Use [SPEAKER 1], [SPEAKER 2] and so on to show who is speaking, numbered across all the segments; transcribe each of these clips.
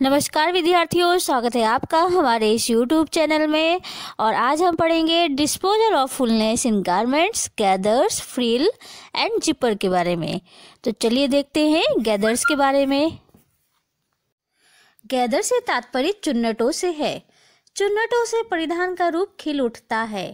[SPEAKER 1] नमस्कार विद्यार्थियों स्वागत है आपका हमारे इस यूट्यूब चैनल में और आज हम पढ़ेंगे disposal of fullness in garments gathers frill and zipper के बारे में तो चलिए देखते हैं गैदर्स के बारे में गैदर से तात्पर्य चुन्नटों से है चुन्नटों से परिधान का रूप खिल उठता है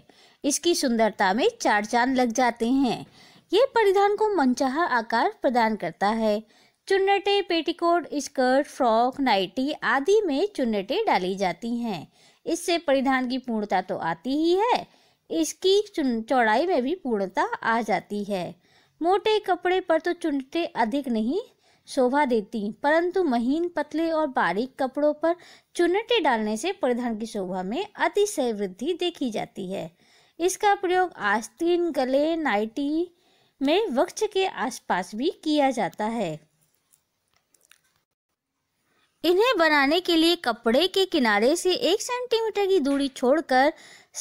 [SPEAKER 1] इसकी सुंदरता में चार चांद लग जाते हैं ये परिधान को मनचाहा आकार प्रदान करता है चुन्नटे पेटीकोट स्कर्ट फ्रॉक नाइटी आदि में चुन्नटे डाली जाती हैं इससे परिधान की पूर्णता तो आती ही है इसकी चौड़ाई में भी पूर्णता आ जाती है मोटे कपड़े पर तो चुन्नटे अधिक नहीं शोभा देती परंतु महीन पतले और बारीक कपड़ों पर चुन्नटे डालने से परिधान की शोभा में अतिशय वृद्धि देखी जाती है इसका प्रयोग आस्तीन गले नाइटी में वक्ष के आसपास भी किया जाता है इन्हें बनाने के लिए कपड़े के किनारे से एक सेंटीमीटर की दूरी छोड़कर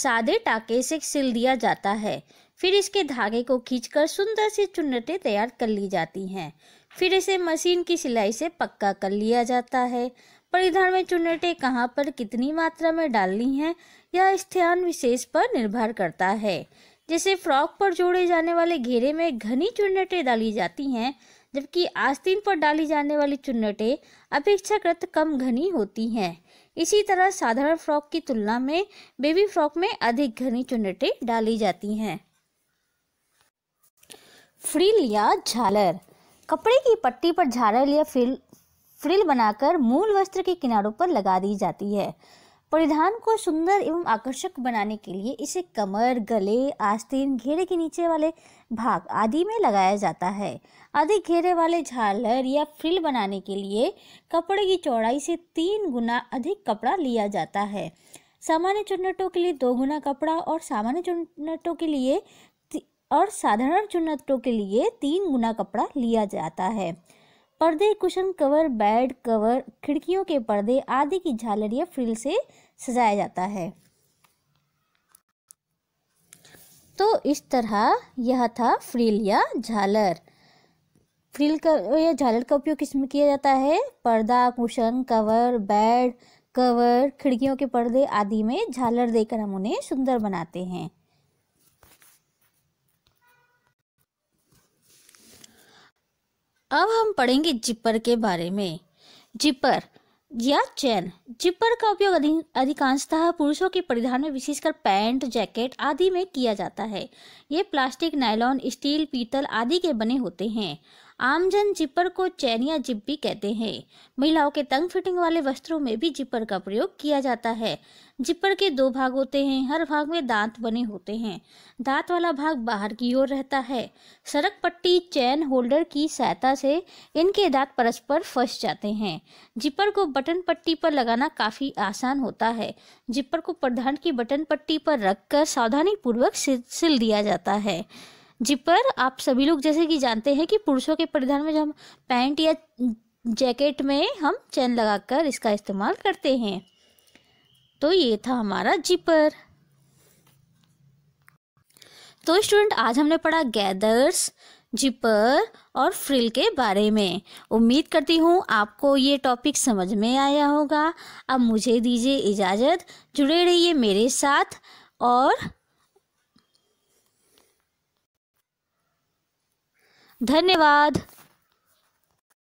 [SPEAKER 1] सादे टाके से सिल दिया जाता है फिर इसके धागे को खींचकर सुंदर से चुन्नटें तैयार कर ली जाती हैं फिर इसे मशीन की सिलाई से पक्का कर लिया जाता है परिधान में चुन्नटें कहाँ पर कितनी मात्रा में डालनी है यह स्थान विशेष पर निर्भर करता है जैसे फ्रॉक पर जोड़े जाने वाले घेरे में घनी चुन्नटें डाली जाती हैं जबकि आस्तीन पर डाली जाने वाली चुन्नटें अपेक्षाकृत कम घनी होती हैं इसी तरह साधारण फ्रॉक की तुलना में बेबी फ्रॉक में अधिक घनी चुन्नटें डाली जाती हैं फ्रिल या झालर कपड़े की पट्टी पर झालर या फ्रिल फ्रिल बनाकर मूल वस्त्र के किनारों पर लगा दी जाती है परिधान को सुंदर एवं आकर्षक बनाने के लिए इसे कमर गले आस्तीन घेरे के नीचे वाले भाग आदि में लगाया जाता है अधिक घेरे वाले झालर या फ्रिल बनाने के लिए कपड़े की चौड़ाई से तीन गुना अधिक कपड़ा लिया जाता है सामान्य चुन्नटों के लिए दो गुना कपड़ा और सामान्य चुन्नटों के लिए और साधारण चुन्नटों के लिए तीन गुना कपड़ा लिया जाता है पर्दे कुशन कवर बेड कवर खिड़कियों के पर्दे आदि की झालर या फ्रिल से सजाया जाता है तो इस तरह यह था फ्रिल या झालर फ्रिल का या झालर का उपयोग किसमें किया जाता है पर्दा कुशन कवर बेड कवर खिड़कियों के पर्दे आदि में झालर देकर हम उन्हें सुंदर बनाते हैं अब हम पढ़ेंगे जिपर के बारे में जिपर या चैन जिपर का उपयोग अधिकांशतः पुरुषों के परिधान में विशेषकर पैंट जैकेट आदि में किया जाता है ये प्लास्टिक नायलॉन स्टील पीतल आदि के बने होते हैं आमजन जिपर को चैन या जिप भी कहते हैं महिलाओं के तंग फिटिंग वाले वस्त्रों में भी जिपर का प्रयोग किया जाता है जिपर के दो भाग होते हैं हर भाग में दांत बने होते हैं दांत वाला भाग बाहर की ओर रहता है सड़क पट्टी चैन होल्डर की सहायता से इनके दांत परस्पर फंस जाते हैं जिपर को बटन पट्टी पर लगाना काफ़ी आसान होता है जिपर को प्रधान की बटन पट्टी पर रखकर सावधानी पूर्वक सिल दिया जाता है जिपर आप सभी लोग जैसे कि जानते हैं कि पुरुषों के परिधान में हम पैंट या जैकेट में हम चैन लगाकर इसका इस्तेमाल करते हैं तो ये था हमारा जिपर तो स्टूडेंट आज हमने पढ़ा गैदर्स जिपर और फ्रिल के बारे में उम्मीद करती हूँ आपको ये टॉपिक समझ में आया होगा अब मुझे दीजिए इजाज़त जुड़े रहिए मेरे साथ और धन्यवाद